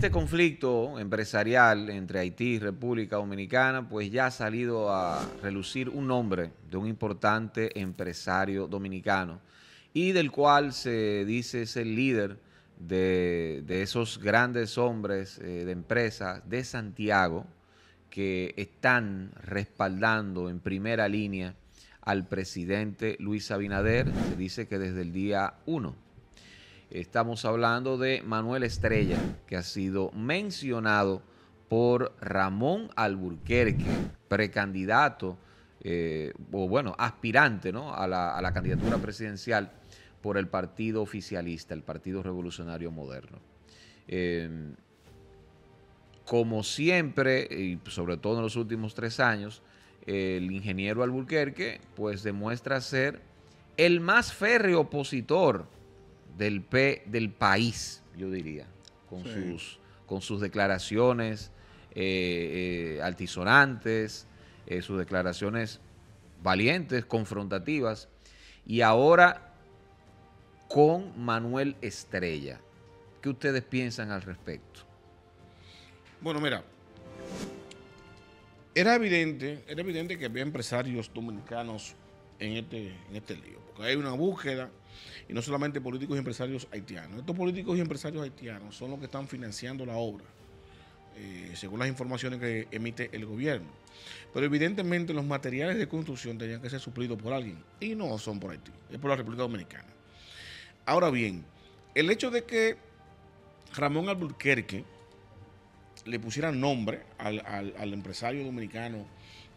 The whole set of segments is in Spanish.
este conflicto empresarial entre Haití y República Dominicana, pues ya ha salido a relucir un nombre de un importante empresario dominicano y del cual se dice es el líder de, esos grandes hombres eh, de empresas de Santiago que están respaldando en primera línea al presidente Luis Abinader. Se dice que desde el día 1 Estamos hablando de Manuel Estrella, que ha sido mencionado por Ramón Alburquerque, precandidato, eh, o bueno, aspirante a, la, candidatura presidencial por el partido oficialista, el Partido Revolucionario Moderno. Eh, como siempre, y sobre todo en los últimos tres años, el ingeniero Alburquerque pues demuestra ser el más férreo opositor del, P, del país, yo diría, con, sus, con sus declaraciones eh, eh, altisonantes, eh, sus declaraciones valientes, confrontativas, y ahora con Manuel Estrella. ¿Qué ustedes piensan al respecto? Bueno, mira, era evidente, era evidente que había empresarios dominicanos en este, en este lío. Porque hay una búsqueda, y no solamente políticos y empresarios haitianos. Estos políticos y empresarios haitianos son los que están financiando la obra, eh, según las informaciones que emite el gobierno. Pero evidentemente los materiales de construcción tenían que ser suplidos por alguien, y no son por Haití, es por la República Dominicana. Ahora bien, el hecho de que Ramón Alburquerque le pusiera nombre al, al empresario dominicano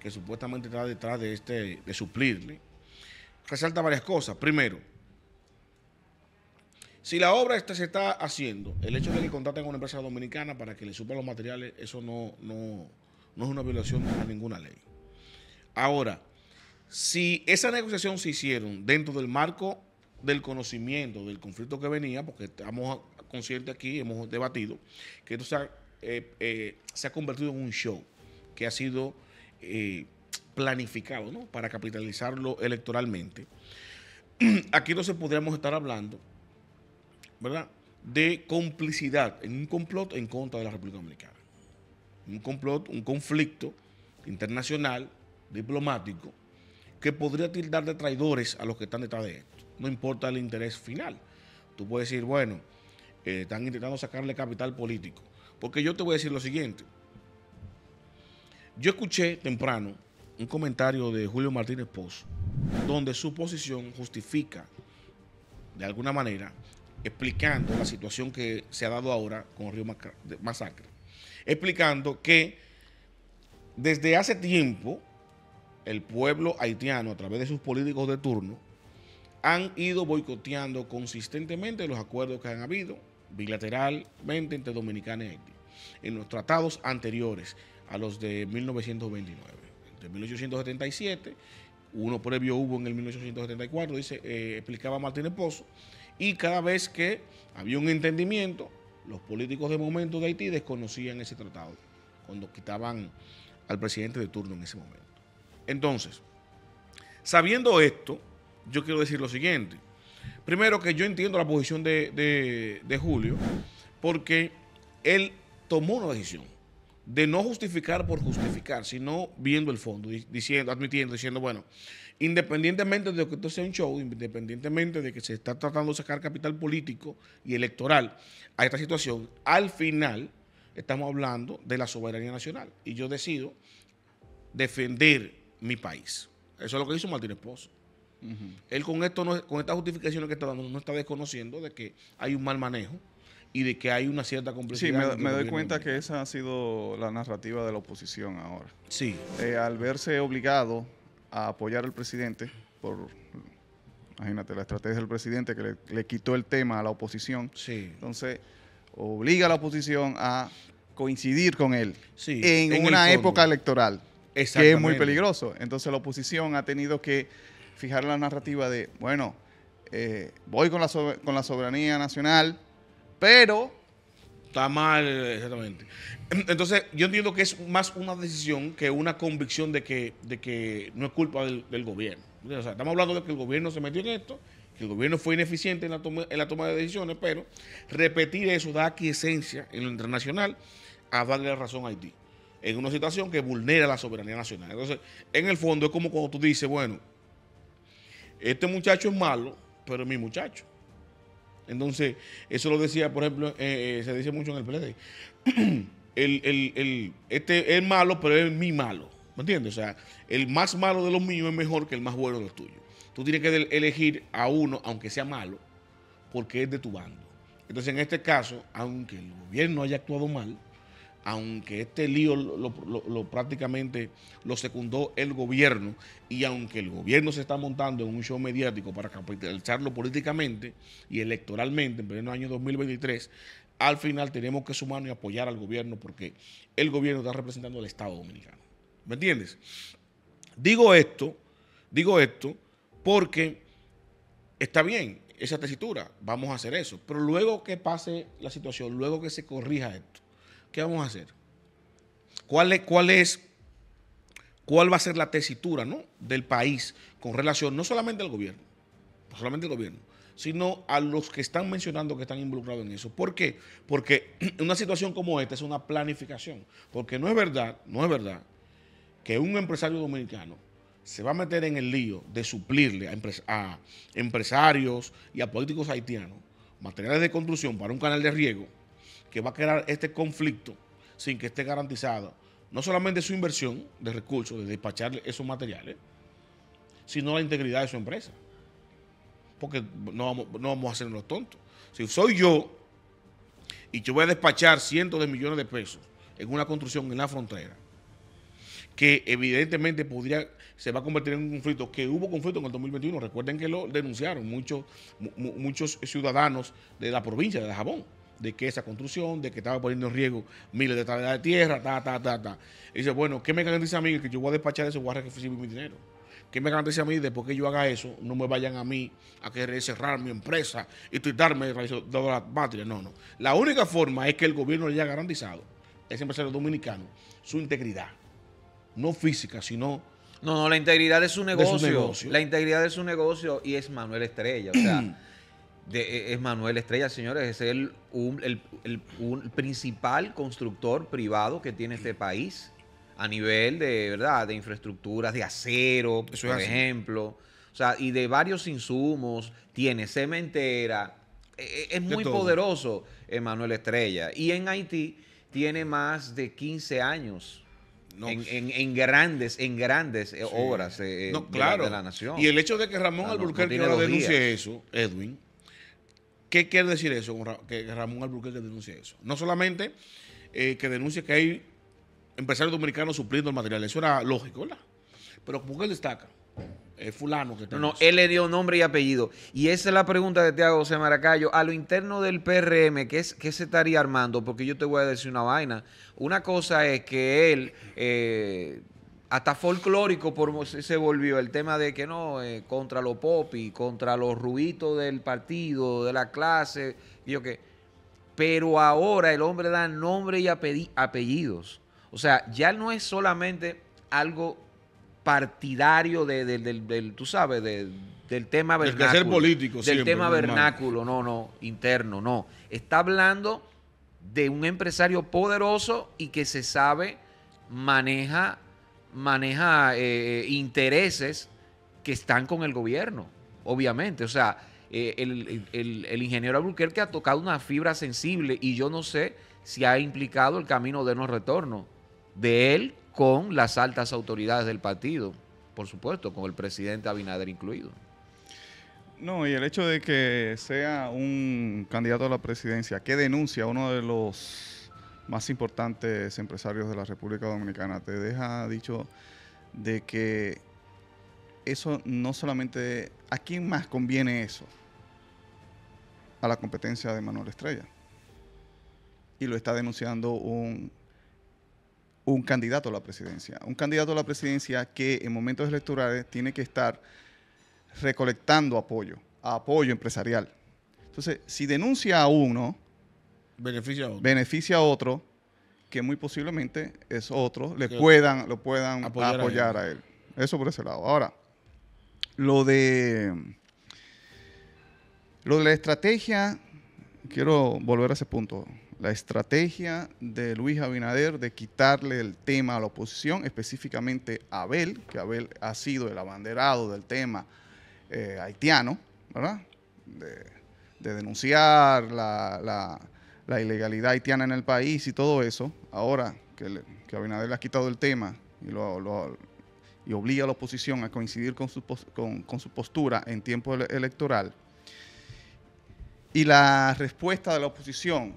que supuestamente está detrás de este de suplirle, resalta varias cosas. Primero, si la obra esta se está haciendo, el hecho de que contraten a una empresa dominicana para que le supan los materiales, eso no, no, es una violación de ninguna ley. Ahora, si esa negociación se hicieron dentro del marco del conocimiento del conflicto que venía, porque estamos conscientes aquí, hemos debatido, que esto se ha, eh, eh, convertido en un show que ha sido eh, planificado ¿no? para capitalizarlo electoralmente, aquí no se podríamos estar hablando, ¿verdad?, de complicidad en un complot en contra de la República Dominicana. Un complot, un conflicto internacional, diplomático, que podría tildar de traidores a los que están detrás de esto. No importa el interés final. Tú puedes decir, bueno, eh, están intentando sacarle capital político. Porque yo te voy a decir lo siguiente. Yo escuché temprano un comentario de Julio Martínez Pozo, donde su posición justifica, de alguna manera, explicando la situación que se ha dado ahora con Río Masacre, explicando que desde hace tiempo el pueblo haitiano, a través de sus políticos de turno, han ido boicoteando consistentemente los acuerdos que han habido bilateralmente entre Dominicana y Haití en los tratados anteriores a los de 1929 de 1877, uno previo hubo en el 1874, dice, eh, explicaba Martínez Pozo, y cada vez que había un entendimiento, los políticos de momento de Haití desconocían ese tratado, cuando quitaban al presidente de turno en ese momento. Entonces, sabiendo esto, yo quiero decir lo siguiente. Primero que yo entiendo la posición de Julio, porque él tomó una decisión de no justificar por justificar, sino viendo el fondo, diciendo, admitiendo, diciendo, bueno, independientemente de que esto sea un show, independientemente de que se está tratando de sacar capital político y electoral a esta situación, al final estamos hablando de la soberanía nacional y yo decido defender mi país. Eso es lo que hizo Martín Esposo. Él con esto no, con estas justificaciones que está dando no está desconociendo de que hay un mal manejo y de que hay una cierta complejidad. Sí, me, doy cuenta que esa ha sido la narrativa de la oposición ahora. Sí. Eh, al verse obligado a apoyar al presidente por imagínate la estrategia del presidente que le, quitó el tema a la oposición. Sí. Entonces, obliga a la oposición a coincidir con él sí, en, una época electoral, que es muy peligroso. Entonces, la oposición ha tenido que fijar la narrativa de, bueno, eh, voy con la, con la soberanía nacional, pero está mal, exactamente. Entonces, yo entiendo que es más una decisión que una convicción de que, de que no es culpa del, gobierno. estamos hablando de que el gobierno se metió en esto, que el gobierno fue ineficiente en la toma, de decisiones, pero repetir eso da aquí esencia en lo internacional a darle la razón a Haití en una situación que vulnera la soberanía nacional. Entonces, en el fondo es como cuando tú dices, bueno, este muchacho es malo, pero es mi muchacho. Entonces, eso lo decía, por ejemplo, eh, eh, se dice mucho en el PLD. el, este es malo, pero es mi malo. ¿Me entiendes? O sea, el más malo de los míos es mejor que el más bueno de los tuyos. Tú tienes que elegir a uno, aunque sea malo, porque es de tu bando. Entonces, en este caso, aunque el gobierno haya actuado mal, aunque este lío lo, prácticamente lo secundó el gobierno y aunque el gobierno se está montando en un show mediático para capitalizarlo políticamente y electoralmente en el año 2023, al final tenemos que sumarnos y apoyar al gobierno porque el gobierno está representando al Estado dominicano. ¿Me entiendes? Digo esto, digo esto porque está bien esa tesitura, vamos a hacer eso, pero luego que pase la situación, luego que se corrija esto, ¿Qué vamos a hacer? ¿Cuál es, cuál va a ser la tesitura del país con relación no solamente al gobierno, no solamente al gobierno, sino a los que están mencionando que están involucrados en eso. ¿Por qué? Porque una situación como esta es una planificación. Porque no es verdad, no es verdad que un empresario dominicano se va a meter en el lío de suplirle a empresarios y a políticos haitianos materiales de construcción para un canal de riego que va a crear este conflicto sin que esté garantizado no solamente su inversión de recursos, de despachar esos materiales, sino la integridad de su empresa. Porque no vamos, no vamos a hacernos los tontos. Si soy yo y yo voy a despachar cientos de millones de pesos en una construcción en la frontera, que evidentemente podría, se va a convertir en un conflicto, que hubo conflicto en el 2021, recuerden que lo denunciaron muchos, muchos ciudadanos de la provincia de Jabón de que esa construcción, de que estaba poniendo en riesgo miles de toneladas de tierra, ta, ta, ta, ta. Y dice, bueno, ¿qué me garantiza a mí que yo voy a despachar eso y voy a recibir mi dinero? ¿Qué me garantiza a mí después que yo haga eso, no me vayan a mí a querer cerrar mi empresa y tuitarme de la patria? No, no. La única forma es que el gobierno le haya garantizado a ese empresario dominicano su integridad. No física, sino... No, no, la integridad de su negocio. La integridad de su negocio y es Manuel Estrella. O sea... E, es Manuel Estrella, señores, es el, principal constructor privado que tiene este país a nivel de, ¿verdad? De infraestructuras, de acero, por ejemplo. y de varios insumos, tiene cementera. E, e, es, muy poderoso Manuel Estrella. Y en Haití tiene más de 15 años En, grandes, en grandes eh, obras eh, de, la, nación. Y el hecho de que Ramón ah, Alburquerque no, ahora denuncie eso, Edwin, ¿Qué quiere decir eso? Que Ramón Albuquerque denuncie eso. No solamente eh, que denuncie que hay empresarios dominicanos supliendo el material. Eso era lógico, ¿verdad? Pero ¿por qué él destaca? Es eh, fulano que No, no él le dio nombre y apellido. Y esa es la pregunta de Tiago José Maracayo. A lo interno del PRM, ¿qué, es, ¿qué, se estaría armando? Porque yo te voy a decir una vaina. Una cosa es que él... Eh, hasta folclórico por, se volvió el tema de que no, eh, contra los popis, contra los ruitos del partido, de la clase, yo que. Pero ahora el hombre da nombre y apellidos. O sea, ya no es solamente algo partidario de, del, tú sabes, del tema vernáculo. político, Del tema vernáculo, no, no, interno, no. Está hablando de un empresario poderoso y que se sabe maneja maneja eh, eh, intereses que están con el gobierno, obviamente. O sea, eh, el, ingeniero Albuquerque ha tocado una fibra sensible y yo no sé si ha implicado el camino de no retorno de él con las altas autoridades del partido, por supuesto, con el presidente Abinader incluido. No, y el hecho de que sea un candidato a la presidencia que denuncia uno de los más importantes empresarios de la República Dominicana. Te deja dicho de que eso no solamente... ¿A quién más conviene eso? A la competencia de Manuel Estrella. Y lo está denunciando un, un candidato a la presidencia. Un candidato a la presidencia que en momentos electorales tiene que estar recolectando apoyo, apoyo empresarial. Entonces, si denuncia a uno, beneficia a otro. Beneficia a otro que muy posiblemente es otro le puedan lo puedan apoyar, a, él. Eso por ese lado. Ahora, lo de lo de la estrategia quiero volver a ese punto. La estrategia de Luis Abinader de quitarle el tema a la oposición, específicamente a Abel, que Abel ha sido el abanderado del tema eh, haitiano, ¿verdad? De, denunciar la, la ilegalidad haitiana en el país y todo eso, ahora que, Abinader le ha quitado el tema y, y obliga a la oposición a coincidir con su, con, su postura en tiempo electoral, y la respuesta de la oposición,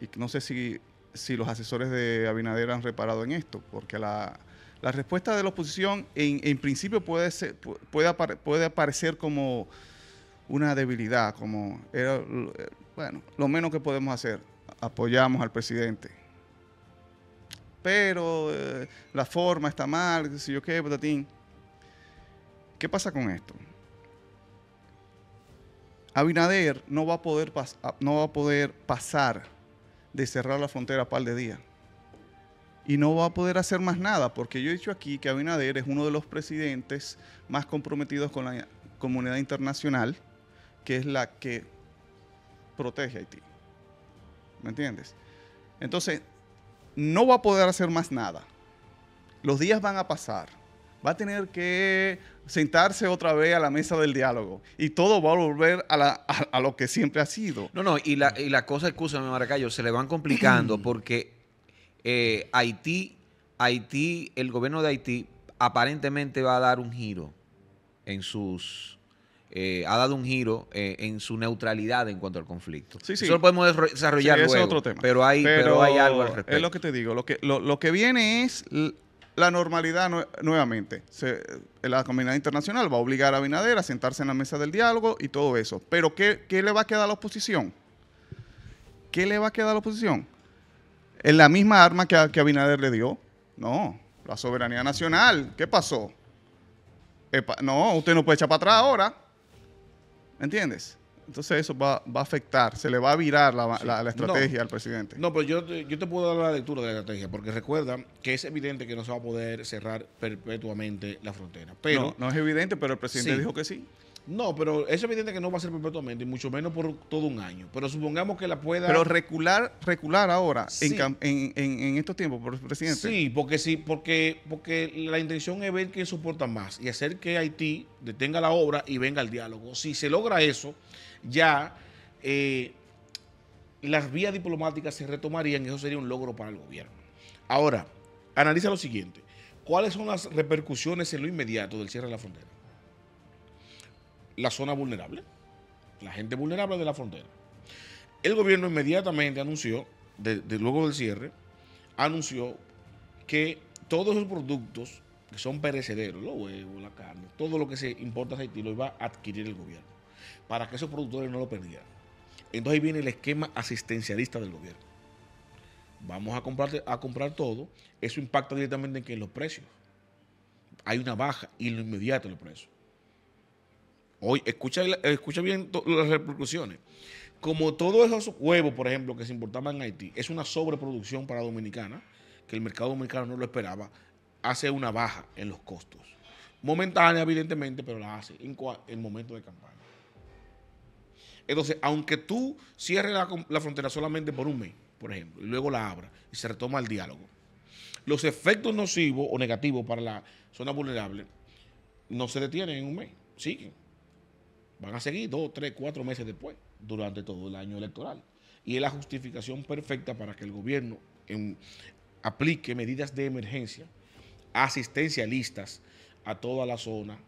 y no sé si, si los asesores de Abinader han reparado en esto, porque la, respuesta de la oposición en, principio puede, ser, puede, puede aparecer como una debilidad, como era, bueno, lo menos que podemos hacer, apoyamos al presidente. Pero eh, la forma está mal, si yo qué, patatín. ¿Qué pasa con esto? Abinader no va a poder, no va a poder pasar de cerrar la frontera a par de días. Y no va a poder hacer más nada, porque yo he dicho aquí que Abinader es uno de los presidentes más comprometidos con la comunidad internacional, que es la que protege a Haití. ¿Me entiendes? Entonces, no va a poder hacer más nada. Los días van a pasar. Va a tener que sentarse otra vez a la mesa del diálogo y todo va a volver a, lo que siempre ha sido. No, no, y la, y la cosa, escúchame, Maracayo, se le van complicando porque eh, Haití, Haití, el gobierno de Haití aparentemente va a dar un giro en sus eh, ha dado un giro eh, en su neutralidad en cuanto al conflicto. Sí, Eso lo podemos desarrollar es otro tema. Pero hay, pero, hay algo al respecto. Es lo que te digo. Lo que, lo, que viene es la normalidad nuevamente. Eh, la comunidad internacional va a obligar a Binader a sentarse en la mesa del diálogo y todo eso. Pero ¿qué, le va a quedar a la oposición? ¿Qué le va a quedar a la oposición? en la misma arma que a, que Abinader le dio? No, la soberanía nacional. ¿Qué pasó? no, usted no puede echar para atrás ahora. ¿Me entiendes? Entonces eso va, va, a afectar, se le va a virar la, la, estrategia al presidente. No, pero yo, yo te puedo dar la lectura de la estrategia, porque recuerda que es evidente que no se va a poder cerrar perpetuamente la frontera. Pero, no, es evidente, pero el presidente dijo que sí. No, pero eso evidente que no va a ser perpetuamente, y mucho menos por todo un año. Pero supongamos que la pueda. Pero recular, ahora en, estos tiempos, presidente. Sí, porque sí, porque, porque la intención es ver quién soporta más y hacer que Haití detenga la obra y venga al diálogo. Si se logra eso, ya eh, las vías diplomáticas se retomarían y eso sería un logro para el gobierno. Ahora, analiza lo siguiente. ¿Cuáles son las repercusiones en lo inmediato del cierre de la frontera? la zona vulnerable, la gente vulnerable de la frontera. El gobierno inmediatamente anunció, desde luego del cierre, anunció que todos los productos que son perecederos, los huevos, la carne, todo lo que se importa a Haití lo iba a adquirir el gobierno, para que esos productores no lo perdieran. Entonces ahí viene el esquema asistencialista del gobierno. Vamos a comprar, a comprar todo, eso impacta directamente en, los precios. Hay una baja y lo inmediato en los precios. Hoy escucha, bien las repercusiones. Como todos esos huevos, por ejemplo, que se importaban en Haití, es una sobreproducción para Dominicana, que el mercado dominicano no lo esperaba, hace una baja en los costos. Momentánea, evidentemente, pero la hace en el momento de campaña. Entonces, aunque tú cierres la, frontera solamente por un mes, por ejemplo, y luego la abras y se retoma el diálogo, los efectos nocivos o negativos para la zona vulnerable no se detienen en un mes, siguen. Van a seguir dos, tres, cuatro meses después, durante todo el año electoral. Y es la justificación perfecta para que el gobierno aplique medidas de emergencia, asistencialistas a toda la zona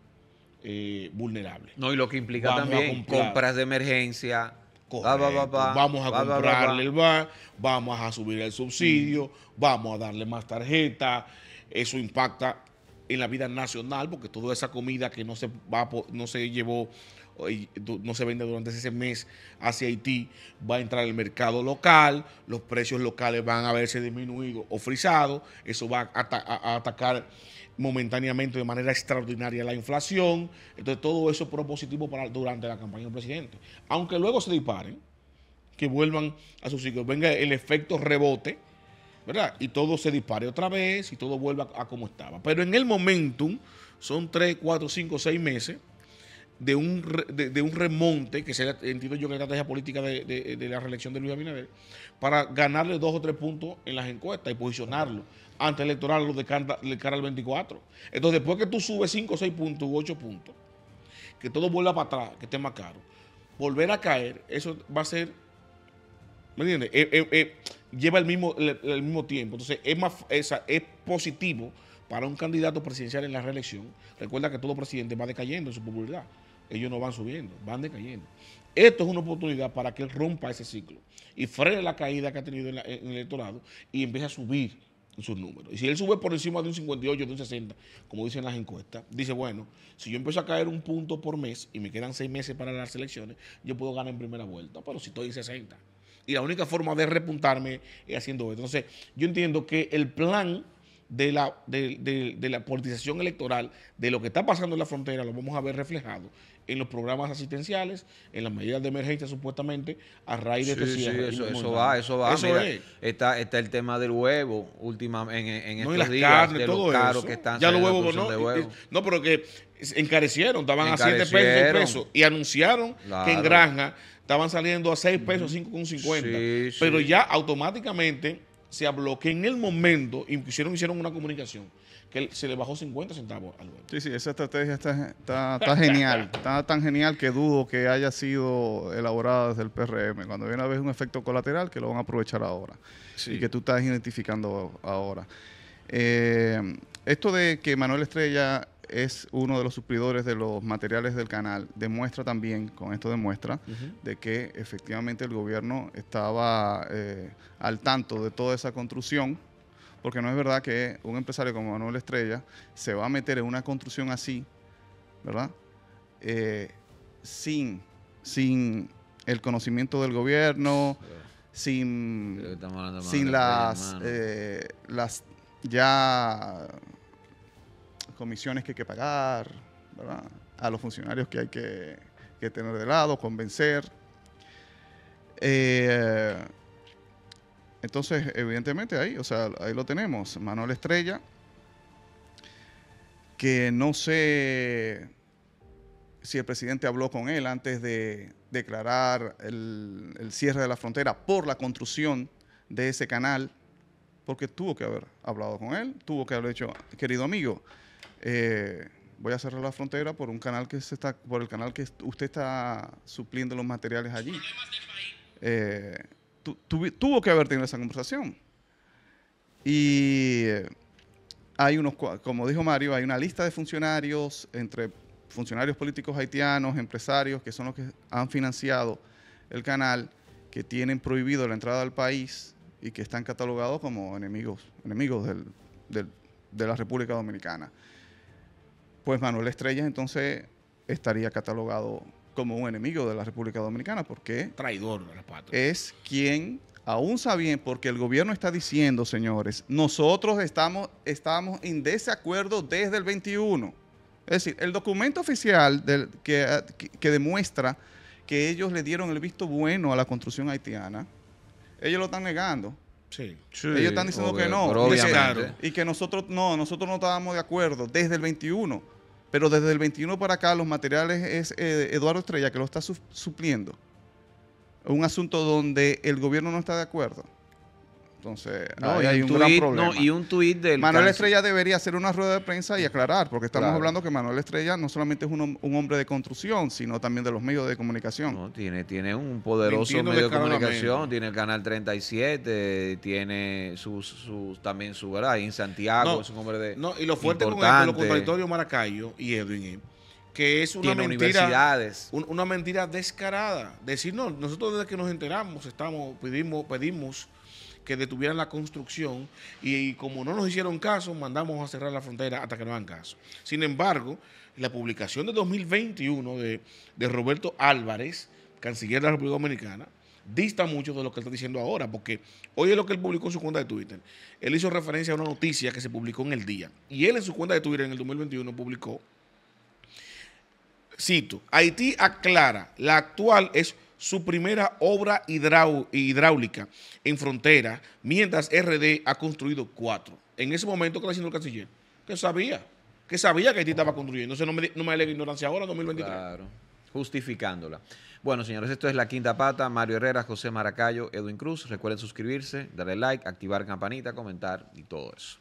eh, vulnerable. No, y lo que implica también compras de emergencia. vamos a comprarle el bar, vamos a subir el subsidio, vamos a darle más tarjetas. Eso impacta en la vida nacional porque toda esa comida que no se, no se llevó no se vende durante ese mes hacia Haití, va a entrar el mercado local, los precios locales van a verse disminuidos o frisados, eso va a, atacar momentáneamente de manera extraordinaria la inflación, entonces todo eso propositivo para, durante la campaña del presidente. Aunque luego se disparen, que vuelvan a sus ciclo, venga el efecto rebote, ¿verdad? Y todo se dispare otra vez y todo vuelva a como estaba. Pero en el momentum son 3, 4, 5, 6 meses de un, de, un remonte, que se ha entiendo yo que es la estrategia política de, la reelección de Luis Abinader, para ganarle dos o tres puntos en las encuestas y posicionarlo ante electoral de cara, al 24. Entonces, después que tú subes 5, 6 puntos u ocho puntos, que todo vuelva para atrás, que esté más caro, volver a caer, eso va a ser, ¿me entiendes? Eh, eh, eh, lleva el mismo, el, mismo tiempo. Entonces, es, más, esa es positivo para un candidato presidencial en la reelección. Recuerda que todo presidente va decayendo en su popularidad ellos no van subiendo, van decayendo. Esto es una oportunidad para que él rompa ese ciclo y frene la caída que ha tenido en, el electorado y empiece a subir sus números. Y si él sube por encima de un 58, de un 60, como dicen las encuestas, dice, bueno, si yo empiezo a caer un punto por mes y me quedan seis meses para las elecciones, yo puedo ganar en primera vuelta, pero si estoy en 60. Y la única forma de repuntarme es haciendo esto. Entonces, yo entiendo que el plan de la, de la politización electoral, de lo que está pasando en la frontera, lo vamos a ver reflejado en los programas asistenciales, en las medidas de emergencia supuestamente, a raíz de este cierre. Sí, eso, eso va, eso va. Eso es. está, está el tema del huevo últimamente en, en estos las días, carnes, todo eso. ya los huevos no, no, pero que encarecieron, estaban a 7 pesos, peso, y anunciaron que en granja estaban saliendo a 6 pesos, 5,50. Sí, pero ya automáticamente se habló que en el momento hicieron, hicieron una comunicación que se le bajó 50 centavos al Sí, sí, esa estrategia está, está, genial. Está tan genial que dudo que haya sido elaborada desde el PRM. Cuando viene a ver un efecto colateral que lo van a aprovechar ahora y que tú estás identificando ahora. Eh, esto de que Manuel Estrella es uno de los suplidores de los materiales del canal, demuestra también, con esto demuestra, de que efectivamente el gobierno estaba eh, al tanto de toda esa construcción, porque no es verdad que un empresario como Manuel Estrella se va a meter en una construcción así, ¿verdad? Eh, sin, sin el conocimiento del gobierno, sin, sin las, eh, las ya comisiones que hay que pagar, a los funcionarios que hay que, que tener de lado, convencer. Eh, entonces, evidentemente ahí, o sea, ahí lo tenemos, Manuel Estrella, que no sé si el presidente habló con él antes de declarar el, el cierre de la frontera por la construcción de ese canal, porque tuvo que haber hablado con él, tuvo que haber hecho, querido amigo, eh, voy a cerrar la frontera por un canal que se está, por el canal que usted está supliendo los materiales allí. Eh, tuvo que haber tenido esa conversación. Y eh, hay unos, como dijo Mario, hay una lista de funcionarios entre funcionarios políticos haitianos, empresarios, que son los que han financiado el canal, que tienen prohibido la entrada al país y que están catalogados como enemigos, enemigos de la República Dominicana pues Manuel Estrellas entonces estaría catalogado como un enemigo de la República Dominicana, porque... Traidor de la Es quien, aún sabiendo, porque el gobierno está diciendo, señores, nosotros estamos, estamos en desacuerdo desde el 21. Es decir, el documento oficial que, que demuestra que ellos le dieron el visto bueno a la construcción haitiana, ellos lo están negando. Sí. Ellos están diciendo que no. Y que, nosotros no, nosotros no estábamos de acuerdo desde el 21. Pero desde el 21 para acá los materiales es eh, Eduardo Estrella que lo está supliendo. Un asunto donde el gobierno no está de acuerdo. Entonces, no, hay un, gran problema. y un tuit del. Manuel Estrella debería hacer una rueda de prensa y aclarar, porque estamos hablando que Manuel Estrella no solamente es un, hombre de construcción, sino también de los medios de comunicación. No, tiene, tiene un poderoso medio de comunicación, tiene el Canal 37, tiene sus, también su verdad, y en Santiago, es un hombre de. No, y lo fuerte con, el, lo contradictorio Maracayo y Edwin que es una mentira, una mentira descarada. Decir, no, nosotros desde que nos enteramos estamos, pedimos que detuvieran la construcción y, como no nos hicieron caso, mandamos a cerrar la frontera hasta que no hagan caso. Sin embargo, la publicación de 2021 de, Roberto Álvarez, canciller de la República Dominicana, dista mucho de lo que está diciendo ahora, porque hoy es lo que él publicó en su cuenta de Twitter. Él hizo referencia a una noticia que se publicó en el día. Y él en su cuenta de Twitter en el 2021 publicó, cito, Haití aclara, la actual es su primera obra hidráulica en frontera, mientras RD ha construido cuatro. En ese momento, ¿qué le haciendo el canciller? Que sabía, que sabía que Haití estaba construyendo. Entonces no me, no me ignorancia ahora, 2023. Claro, justificándola. Bueno, señores, esto es La Quinta Pata. Mario Herrera, José Maracayo, Edwin Cruz. Recuerden suscribirse, darle like, activar campanita, comentar y todo eso.